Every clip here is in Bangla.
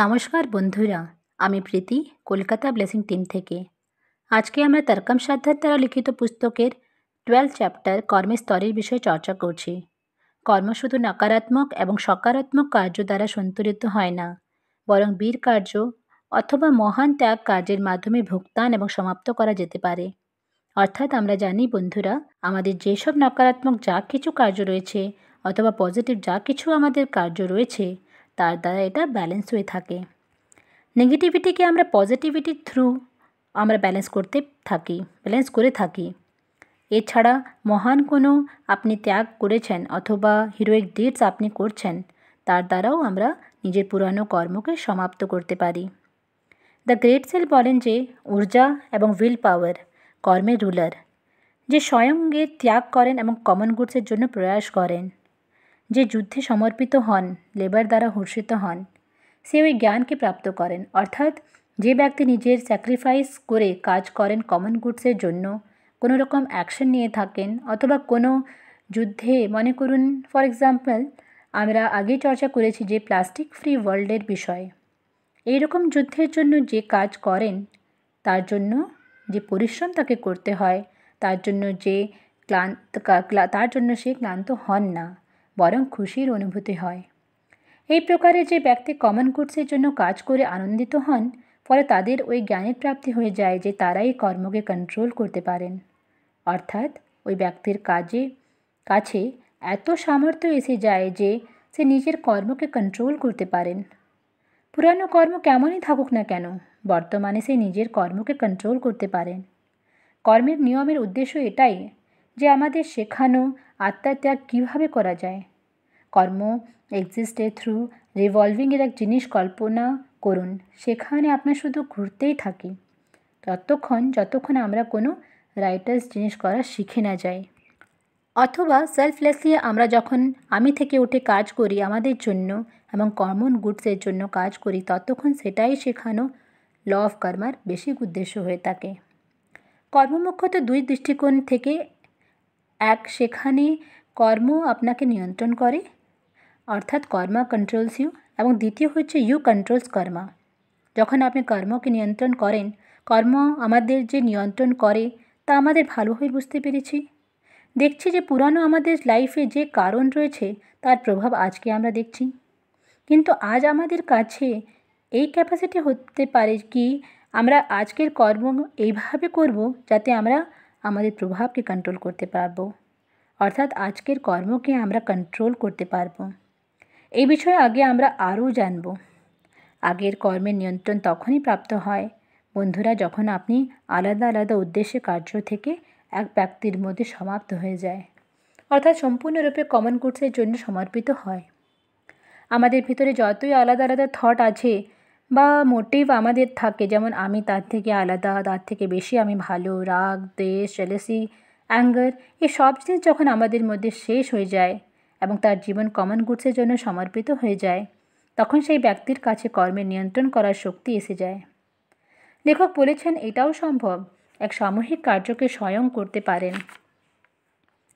নমস্কার বন্ধুরা আমি প্রীতি কলকাতা ব্লেসিং টিম থেকে আজকে আমরা তারকাম সাধ্যার দ্বারা লিখিত পুস্তকের টুয়েলভ চ্যাপ্টার কর্মের স্তরের বিষয়ে চর্চা করছি কর্ম শুধু নকারাত্মক এবং সকারাত্মক কার্য দ্বারা সন্তুলিত হয় না বরং বীর কার্য অথবা মহান ত্যাগ কার্যের মাধ্যমে ভুক্তান এবং সমাপ্ত করা যেতে পারে অর্থাৎ আমরা জানি বন্ধুরা আমাদের যেসব নকারাত্মক যা কিছু কার্য রয়েছে অথবা পজিটিভ যা কিছু আমাদের কার্য রয়েছে তার দ্বারা এটা ব্যালেন্স হয়ে থাকে নেগেটিভিটিকে আমরা পজিটিভিটির থ্রু আমরা ব্যালেন্স করতে থাকি ব্যালেন্স করে থাকি এছাড়া মহান কোনো আপনি ত্যাগ করেছেন অথবা হিরোয়িক ডিটস আপনি করছেন তার দ্বারাও আমরা নিজের পুরানো কর্মকে সমাপ্ত করতে পারি দ্য গ্রেট সেল বলেন যে ঊর্জা এবং উইল পাওয়ার কর্মের রুলার যে স্বয়ংয়ে ত্যাগ করেন এবং কমন গুডসের জন্য প্রয়াস করেন যে যুদ্ধে সমর্পিত হন লেবার দ্বারা হর্ষিত হন সে ওই জ্ঞানকে প্রাপ্ত করেন অর্থাৎ যে ব্যক্তি নিজের স্যাক্রিফাইস করে কাজ করেন কমন গুডসের জন্য কোনো রকম অ্যাকশন নিয়ে থাকেন অথবা কোনো যুদ্ধে মনে করুন ফর এক্সাম্পল আমরা আগে চর্চা করেছি যে প্লাস্টিক ফ্রি ওয়ার্ল্ডের বিষয়ে এই রকম যুদ্ধের জন্য যে কাজ করেন তার জন্য যে পরিশ্রম তাকে করতে হয় তার জন্য যে ক্লান্ত তার জন্য সে ক্লান্ত হন না বরং খুশির অনুভূতি হয় এই প্রকারে যে ব্যক্তি কমন গুডসের জন্য কাজ করে আনন্দিত হন ফলে তাদের ওই জ্ঞানের প্রাপ্তি হয়ে যায় যে তারাই কর্মকে কন্ট্রোল করতে পারেন অর্থাৎ ওই ব্যক্তির কাজে কাছে এত সামর্থ্য এসে যায় যে সে নিজের কর্মকে কন্ট্রোল করতে পারেন পুরানো কর্ম কেমনই থাকুক না কেন বর্তমানে সে নিজের কর্মকে কন্ট্রোল করতে পারেন কর্মের নিয়মের উদ্দেশ্য এটাই যে আমাদের শেখানো আত্মাত্যাগ কীভাবে করা যায় কর্ম এক্সিস্টে থ্রু রিভলভিংয়ের এক জিনিস কল্পনা করুন সেখানে আপনার শুধু ঘুরতেই থাকি ততক্ষণ যতক্ষণ আমরা কোনো রাইটার্স জিনিস করা শিখে না যাই অথবা সেলফলেসলি আমরা যখন আমি থেকে উঠে কাজ করি আমাদের জন্য এবং কমন গুডসের জন্য কাজ করি ততক্ষণ সেটাই শেখানো ল অফ কর্মার বেশি উদ্দেশ্য হয়ে থাকে কর্মমুখ্যত দুই দৃষ্টিকোণ থেকে এক সেখানে কর্ম আপনাকে নিয়ন্ত্রণ করে অর্থাৎ কর্মা কন্ট্রোলস ইউ এবং দ্বিতীয় হচ্ছে ইউ কন্ট্রোলস কর্মা যখন আপনি কর্মকে নিয়ন্ত্রণ করেন কর্ম আমাদের যে নিয়ন্ত্রণ করে তা আমাদের ভালোভাবে বুঝতে পেরেছি দেখছি যে পুরানো আমাদের লাইফে যে কারণ রয়েছে তার প্রভাব আজকে আমরা দেখছি কিন্তু আজ আমাদের কাছে এই ক্যাপাসিটি হতে পারে কি আমরা আজকের কর্ম এইভাবে করব যাতে আমরা আমাদের প্রভাবকে কন্ট্রোল করতে পারব অর্থাৎ আজকের কর্মকে আমরা কন্ট্রোল করতে পারব এই বিষয়ে আগে আমরা আরও জানব আগের কর্মের নিয়ন্ত্রণ তখনই প্রাপ্ত হয় বন্ধুরা যখন আপনি আলাদা আলাদা উদ্দেশ্যে কার্য থেকে এক ব্যক্তির মধ্যে সমাপ্ত হয়ে যায় অর্থাৎ সম্পূর্ণরূপে কমন কোর্সের জন্য সমর্পিত হয় আমাদের ভিতরে যতই আলাদা আলাদা থট আছে বা মোটিভ আমাদের থাকে যেমন আমি তার থেকে আলাদা তার থেকে বেশি আমি ভালো রাগ দেশ জেলেসি অ্যাঙ্গার এই সব জিনিস যখন আমাদের মধ্যে শেষ হয়ে যায় এবং তার জীবন কমন গুডসের জন্য সমর্পিত হয়ে যায় তখন সেই ব্যক্তির কাছে কর্মের নিয়ন্ত্রণ করার শক্তি এসে যায় লেখক বলেছেন এটাও সম্ভব এক সামূহিক কার্যকে স্বয়ং করতে পারেন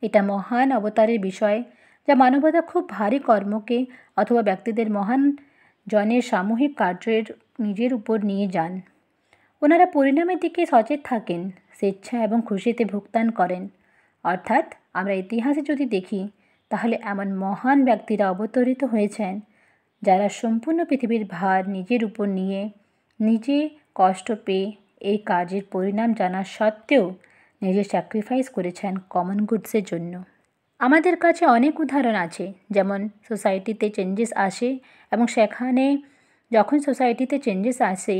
এটা মহান অবতারের বিষয় যা মানবতা খুব ভারী কর্মকে অথবা ব্যক্তিদের মহান জনের সামূহিক কার্যের নিজের উপর নিয়ে যান ওনারা পরিণামের দিকে সচেত থাকেন স্বেচ্ছা এবং খুশিতে ভুক্তান করেন অর্থাৎ আমরা ইতিহাসে যদি দেখি তাহলে এমন মহান ব্যক্তিরা অবতরিত হয়েছেন যারা সম্পূর্ণ পৃথিবীর ভার নিজের উপর নিয়ে নিজে কষ্ট পেয়ে এই কাজের পরিণাম জানা সত্ত্বেও নিজে স্যাক্রিফাইস করেছেন কমন গুডসের জন্য আমাদের কাছে অনেক উদাহরণ আছে যেমন সোসাইটিতে চেঞ্জেস আসে এবং সেখানে যখন সোসাইটিতে চেঞ্জেস আসে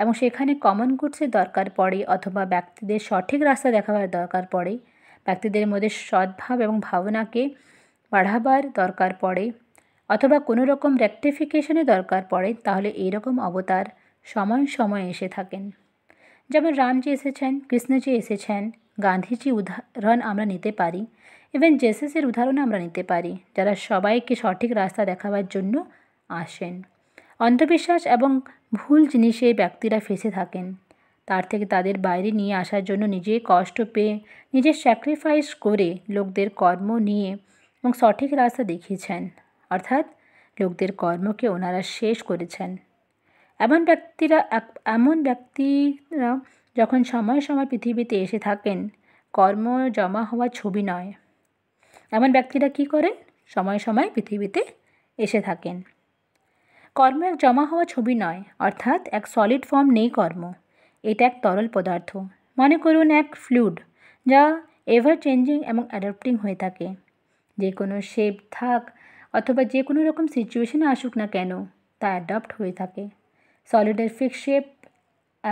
এবং সেখানে কমন গুডসের দরকার পড়ে অথবা ব্যক্তিদের সঠিক রাস্তা দেখাবার দরকার পড়ে ব্যক্তিদের মধ্যে সদ্ভাব এবং ভাবনাকে বাড়াবার দরকার পড়ে অথবা কোনো রকম রেক্টিফিকেশনের দরকার পড়ে তাহলে এই রকম অবতার সময় সময় এসে থাকেন যেমন রামজি এসেছেন কৃষ্ণজি এসেছেন গান্ধীজি উদাহরণ আমরা নিতে পারি ইভেন জেসেসের উদাহরণে আমরা নিতে পারি যারা সবাইকে সঠিক রাস্তা দেখাবার জন্য আসেন অন্ধবিশ্বাস এবং ভুল জিনিসে ব্যক্তিরা ফেঁসে থাকেন তার থেকে তাদের বাইরে নিয়ে আসার জন্য নিজে কষ্ট পেয়ে নিজের স্যাক্রিফাইস করে লোকদের কর্ম নিয়ে এবং সঠিক রাস্তা দেখিয়েছেন অর্থাৎ লোকদের কর্মকে ওনারা শেষ করেছেন এমন ব্যক্তিরা এমন ব্যক্তিরা যখন সময় সময় পৃথিবীতে এসে থাকেন কর্ম জমা হওয়া ছবি নয় এমন ব্যক্তিরা কি করেন সময় সময় পৃথিবীতে এসে থাকেন কর্ম এক জমা হওয়া ছবি নয় অর্থাৎ এক সলিড ফর্ম নেই কর্ম এটা এক তরল পদার্থ মনে করুন এক ফ্লুড যা এভার চেঞ্জিং এবং অ্যাডাপ্টিং হয়ে থাকে যে কোনো শেপ থাক অথবা যে কোনো রকম সিচুয়েশনে আসুক না কেন তা অ্যাডাপ্ট হয়ে থাকে সলিডের ফিক্স শেপ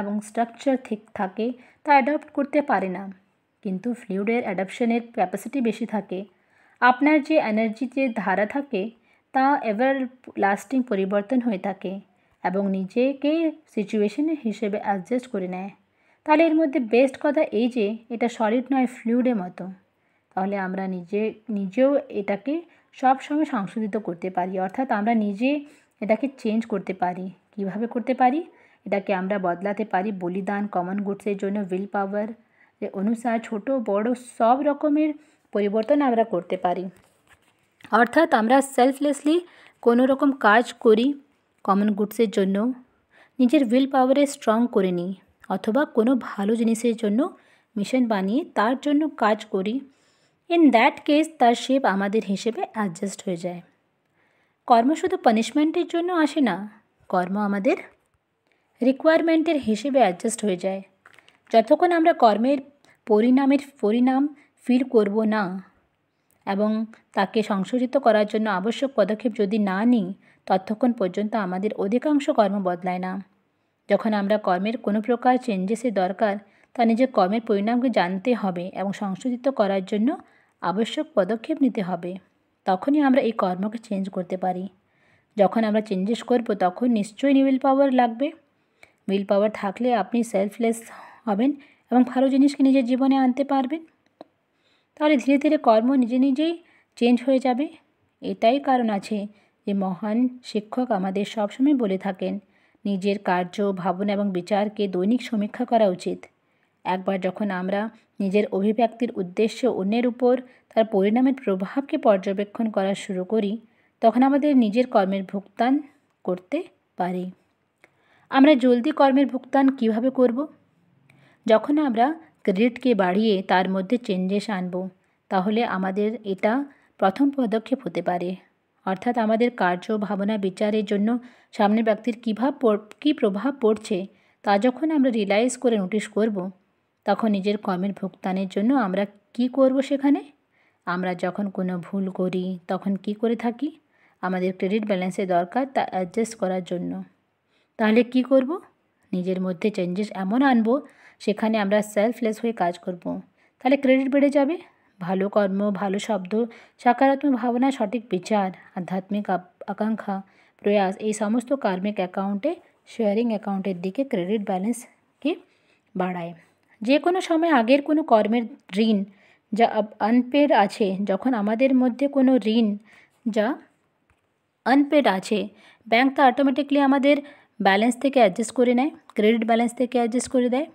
এবং স্ট্রাকচার ঠিক থাকে তা অ্যাডাপ্ট করতে পারে না কিন্তু ফ্লুইডের অ্যাডাপশনের ক্যাপাসিটি বেশি থাকে আপনার যে এনার্জি যে ধারা থাকে তা এভার লাস্টিং পরিবর্তন হয়ে থাকে এবং নিজেকে সিচুয়েশনের হিসেবে অ্যাডজাস্ট করে নেয় তাহলে এর মধ্যে বেস্ট কথা এই যে এটা সলিড নয় ফ্লুইডের মতো তাহলে আমরা নিজে নিজেও এটাকে সবসময় সংশোধিত করতে পারি অর্থাৎ আমরা নিজে এটাকে চেঞ্জ করতে পারি কিভাবে করতে পারি এটাকে আমরা বদলাতে পারি বলিদান কমন গুডসের জন্য উইল পাওয়ার অনুসার ছোট বড় সব রকমের পরিবর্তন আমরা করতে পারি অর্থাৎ আমরা সেলফলেসলি কোনো রকম কাজ করি কমন গুডসের জন্য নিজের উইল পাওয়ারে স্ট্রং করে নিই অথবা কোনো ভালো জিনিসের জন্য মিশন বানিয়ে তার জন্য কাজ করি ইন দ্যাট কেস তার শেপ আমাদের হিসেবে অ্যাডজাস্ট হয়ে যায় কর্ম শুধু পানিশমেন্টের জন্য আসে না কর্ম আমাদের রিকোয়ারমেন্টের হিসেবে অ্যাডজাস্ট হয়ে যায় যতক্ষণ আমরা কর্মের পরিণামের পরিণাম ফিল করব না এবং তাকে সংশোধিত করার জন্য আবশ্যক পদক্ষেপ যদি না নিই ততক্ষণ পর্যন্ত আমাদের অধিকাংশ কর্ম বদলায় না যখন আমরা কর্মের কোনো প্রকার চেঞ্জেসের দরকার তা নিজের কর্মের পরিণামকে জানতে হবে এবং সংশোধিত করার জন্য আবশ্যক পদক্ষেপ নিতে হবে তখনই আমরা এই কর্মকে চেঞ্জ করতে পারি যখন আমরা চেঞ্জেস করব তখন নিশ্চয়ই উইল পাওয়ার লাগবে উইল পাওয়ার থাকলে আপনি সেলফলেস হবেন এবং ভালো জিনিসকে নিজের জীবনে আনতে পারবেন তাহলে ধীরে ধীরে কর্ম নিজে নিজেই চেঞ্জ হয়ে যাবে এটাই কারণ আছে যে মহান শিক্ষক আমাদের সবসময় বলে থাকেন নিজের কার্য ভাবনা এবং বিচারকে দৈনিক সমীক্ষা করা উচিত একবার যখন আমরা নিজের অভিব্যক্তির উদ্দেশ্য অন্যের উপর তার পরিণামের প্রভাবকে পর্যবেক্ষণ করা শুরু করি তখন আমাদের নিজের কর্মের ভুক্তান করতে পারি আমরা জলদি কর্মের ভুক্তান কিভাবে করব যখন আমরা ক্রেডিটকে বাড়িয়ে তার মধ্যে চেঞ্জেস আনব তাহলে আমাদের এটা প্রথম পদক্ষেপ হতে পারে অর্থাৎ আমাদের কার্য ভাবনা বিচারের জন্য সামনের ব্যক্তির কীভাব কী প্রভাব পড়ছে তা যখন আমরা রিলাইজ করে নোটিশ করব তখন নিজের কর্মের ভুক্তানের জন্য আমরা কি করব সেখানে আমরা যখন কোনো ভুল করি তখন কি করে থাকি আমাদের ক্রেডিট ব্যালেন্সের দরকার তা অ্যাডজাস্ট করার জন্য তাহলে কি করব নিজের মধ্যে চেঞ্জেস এমন আনবো সেখানে আমরা সেলফলেস হয়ে কাজ করব। তাহলে ক্রেডিট বেড়ে যাবে ভালো কর্ম ভালো শব্দ সকারাত্মক ভাবনা সঠিক বিচার আধ্যাত্মিক আকাঙ্ক্ষা প্রয়াস এই সমস্ত কার্মিক অ্যাকাউন্টে শেয়ারিং অ্যাকাউন্টের দিকে ক্রেডিট ব্যালেন্সকে বাড়ায় যে কোনো সময় আগের কোনো কর্মের ঋণ যা আনপেড আছে যখন আমাদের মধ্যে কোনো ঋণ যা আনপেড আছে ব্যাংক তা অটোমেটিকলি আমাদের ব্যালেন্স থেকে অ্যাডজাস্ট করে নেয় ক্রেডিট ব্যালেন্স থেকে অ্যাডজাস্ট করে দেয়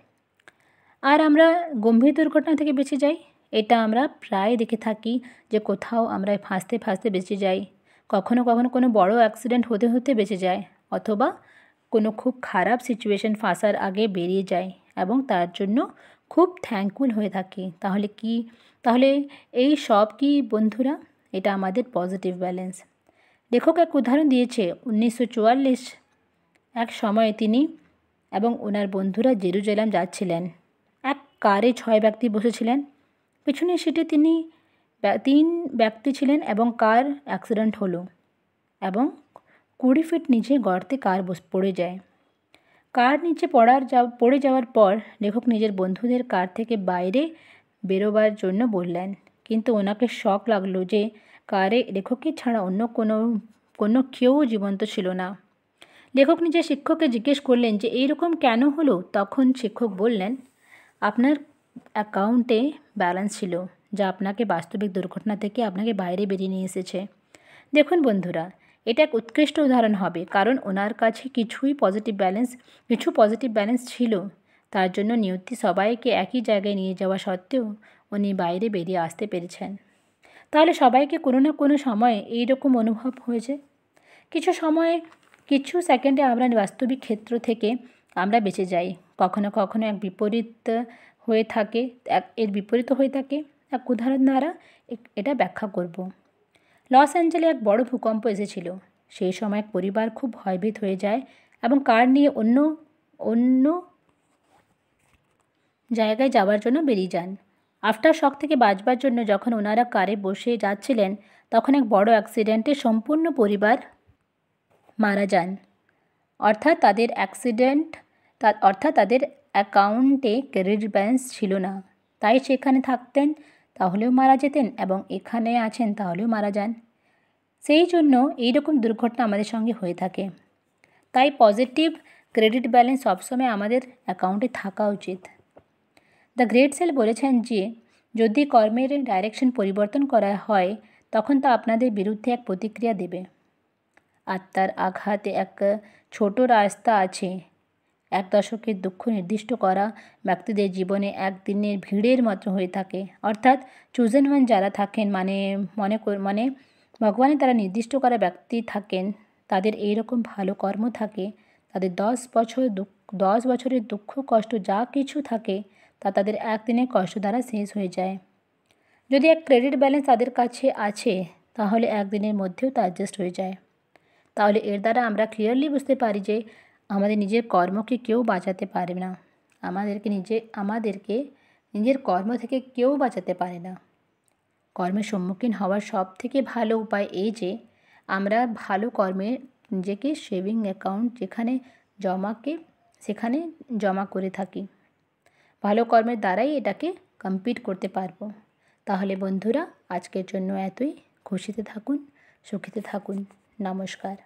আর আমরা গম্ভীর দুর্ঘটনা থেকে বেঁচে যাই এটা আমরা প্রায় দেখে থাকি যে কোথাও আমরা ফাঁসতে ফাঁসতে বেঁচে যাই কখনো কখনো কোনো বড় অ্যাক্সিডেন্ট হতে হতে বেঁচে যায় অথবা কোনো খুব খারাপ সিচুয়েশন ফাঁসার আগে বেরিয়ে যায় এবং তার জন্য খুব থ্যাঙ্কফুল হয়ে থাকে তাহলে কি তাহলে এই সব কি বন্ধুরা এটা আমাদের পজিটিভ ব্যালেন্স লেখক এক উদাহরণ দিয়েছে উনিশশো এক সময়ে তিনি এবং ওনার বন্ধুরা জেরুজালাম যাচ্ছিলেন কারে ছয় ব্যক্তি বসেছিলেন পিছনের সিটে তিনি তিন ব্যক্তি ছিলেন এবং কার অ্যাক্সিডেন্ট হলো এবং কুড়ি ফিট নিচে গর্তে কার পড়ে যায় কার নিচে পড়ার যা পড়ে যাওয়ার পর লেখক নিজের বন্ধুদের কার থেকে বাইরে বেরোবার জন্য বললেন কিন্তু ওনাকে শখ লাগলো যে কারে লেখককে ছাড়া অন্য কোনো কোনো কেউ জীবন্ত ছিল না লেখক নিজের শিক্ষককে জিজ্ঞেস করলেন যে এইরকম কেন হলো তখন শিক্ষক বললেন আপনার অ্যাকাউন্টে ব্যালেন্স ছিল যা আপনাকে বাস্তবিক দুর্ঘটনা থেকে আপনাকে বাইরে বেরিয়ে নিয়ে এসেছে দেখুন বন্ধুরা এটা এক উৎকৃষ্ট উদাহরণ হবে কারণ ওনার কাছে কিছুই পজিটিভ ব্যালেন্স কিছু পজিটিভ ব্যালেন্স ছিল তার জন্য নিয়তি সবাইকে একই জায়গায় নিয়ে যাওয়া সত্ত্বেও উনি বাইরে বেরিয়ে আসতে পেরেছেন তাহলে সবাইকে কোনো না কোনো সময়ে এইরকম অনুভব হয়েছে কিছু সময়ে কিছু সেকেন্ডে আমরা বাস্তবিক ক্ষেত্র থেকে আমরা বেঁচে যাই কখনো কখনো এক বিপরীত হয়ে থাকে এক এর বিপরীত হয়ে থাকে এক উদাহরণ দ্বারা এটা ব্যাখ্যা করব লস অ্যাঞ্জেলে এক বড় ভূকম্প এসেছিল সেই সময় পরিবার খুব ভয়ভীত হয়ে যায় এবং কার নিয়ে অন্য অন্য জায়গায় যাওয়ার জন্য বেরিয়ে যান আফটার শখ থেকে বাঁচবার জন্য যখন ওনারা কারে বসে যাচ্ছিলেন তখন এক বড় অ্যাক্সিডেন্টে সম্পূর্ণ পরিবার মারা যান অর্থাৎ তাদের অ্যাক্সিডেন্ট তা অর্থাৎ তাদের অ্যাকাউন্টে ক্রেডিট ব্যালেন্স ছিল না তাই সেখানে থাকতেন তাহলেও মারা যেতেন এবং এখানে আছেন তাহলেও মারা যান সেই জন্য এই রকম দুর্ঘটনা আমাদের সঙ্গে হয়ে থাকে তাই পজিটিভ ক্রেডিট ব্যালেন্স সবসময় আমাদের অ্যাকাউন্টে থাকা উচিত দ্য গ্রেট সেল বলেছেন যে যদি কর্মের ডাইরেকশন পরিবর্তন করা হয় তখন তা আপনাদের বিরুদ্ধে এক প্রতিক্রিয়া দেবে আত্মার আঘাতে এক ছোট রাস্তা আছে এক দশকের দুঃখ নির্দিষ্ট করা ব্যক্তিদের জীবনে একদিনের ভিড়ের মতো হয়ে থাকে অর্থাৎ চুজেন ওয়ান যারা থাকেন মানে মনে মানে ভগবানে তারা নির্দিষ্ট করা ব্যক্তি থাকেন তাদের এই রকম ভালো কর্ম থাকে তাদের দশ বছর দশ বছরের দুঃখ কষ্ট যা কিছু থাকে তা তাদের একদিনের কষ্ট দ্বারা শেষ হয়ে যায় যদি এক ক্রেডিট ব্যালেন্স তাদের কাছে আছে তাহলে একদিনের মধ্যেও তা অ্যাডজাস্ট হয়ে যায় তাহলে এর দ্বারা আমরা ক্লিয়ারলি বুঝতে পারি যে আমাদের নিজের কর্মকে কেউ বাঁচাতে পারবে না আমাদেরকে নিজে আমাদেরকে নিজের কর্ম থেকে কেউ বাঁচাতে পারে না কর্মের সম্মুখীন হওয়ার সব থেকে ভালো উপায় এই যে আমরা ভালো কর্মে নিজেকে সেভিং অ্যাকাউন্ট যেখানে জমাকে সেখানে জমা করে থাকি ভালো কর্মের দ্বারাই এটাকে কমপ্লিট করতে পারবো তাহলে বন্ধুরা আজকের জন্য এতই খুশিতে থাকুন সুখীতে থাকুন নমস্কার